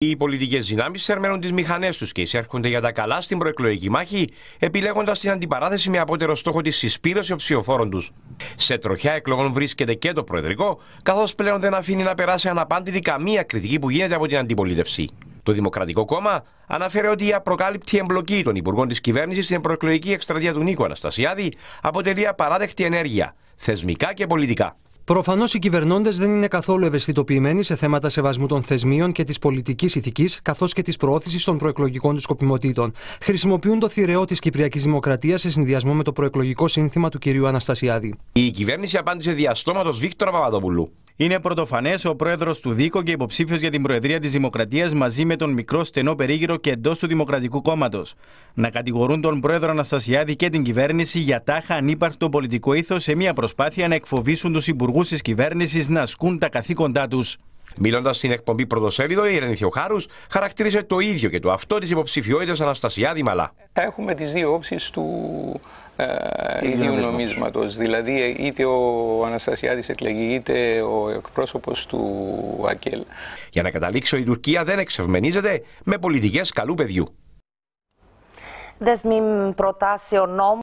Οι πολιτικές δυνάμεις θερμαίνουν τις μηχανές τους και εισέρχονται για τα καλά στην προεκλογική μάχη, επιλέγοντας την αντιπαράθεση με απότερο στόχο της συσπήρωσης ψηφοφόρων τους. Σε τροχιά εκλογών βρίσκεται και το Προεδρικό, καθώς πλέον δεν αφήνει να περάσει αναπάντητη καμία κριτική που γίνεται από την αντιπολίτευση. Το Δημοκρατικό Κόμμα αναφέρει ότι η απροκάλυπτη εμπλοκή των υπουργών της κυβέρνησης στην προεκλογική εκστρατεία του Νίκο Αναστασιάδη αποτελεί απαράδεκτη ενέργεια, θεσμικά και πολιτικά. Προφανώς οι κυβερνώντες δεν είναι καθόλου ευαισθητοποιημένοι σε θέματα σεβασμού των θεσμίων και της πολιτικής ηθικής, καθώς και της προώθησης των προεκλογικών τους σκοπιμοτήτων. Χρησιμοποιούν το θηρεό της Κυπριακής Δημοκρατίας σε συνδυασμό με το προεκλογικό σύνθημα του κυρίου Αναστασιάδη. Η κυβέρνηση απάντησε διαστόματος Βίκτορα Παπαδοπούλου. Είναι πρωτοφανές ο πρόεδρος του Δίκο και υποψήφιος για την Προεδρία της Δημοκρατίας μαζί με τον μικρό στενό περίγυρο και εντός του Δημοκρατικού Κόμματος. Να κατηγορούν τον πρόεδρο Αναστασιάδη και την κυβέρνηση για τάχα ανύπαρκτο πολιτικό ήθος σε μια προσπάθεια να εκφοβήσουν τους υπουργούς της κυβέρνησης να ασκούν τα καθήκοντά τους. Μιλώντας στην εκπομπή Πρωτοσέλιδο, η Ερενή Θεοχάρου χαρακτήριζε το ίδιο και το αυτό της υποψηφιότητας Αναστασιάδη Μαλά. Έχουμε τις δύο όψεις του ε, ίδιου νομίσματος. Δηλαδή είτε ο Αναστασιάδης εκλεγεί είτε ο εκπρόσωπος του ΑΚΕΛ. Για να καταλήξω η Τουρκία δεν εξευμενίζεται με πολιτικές καλού παιδιού. Δεσμή προτάσεων